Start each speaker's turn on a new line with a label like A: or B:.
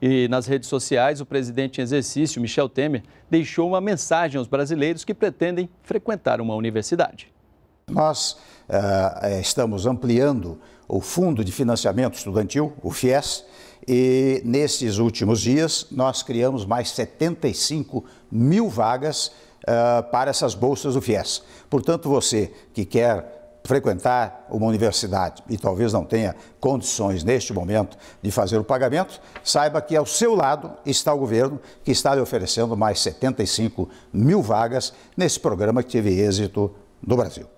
A: E nas redes sociais, o presidente em exercício, Michel Temer, deixou uma mensagem aos brasileiros que pretendem frequentar uma universidade.
B: Nós uh, estamos ampliando o Fundo de Financiamento Estudantil, o FIES, e nesses últimos dias nós criamos mais 75 mil vagas uh, para essas bolsas do FIES. Portanto, você que quer frequentar uma universidade e talvez não tenha condições neste momento de fazer o pagamento, saiba que ao seu lado está o governo que está lhe oferecendo mais 75 mil vagas nesse programa que teve êxito no Brasil.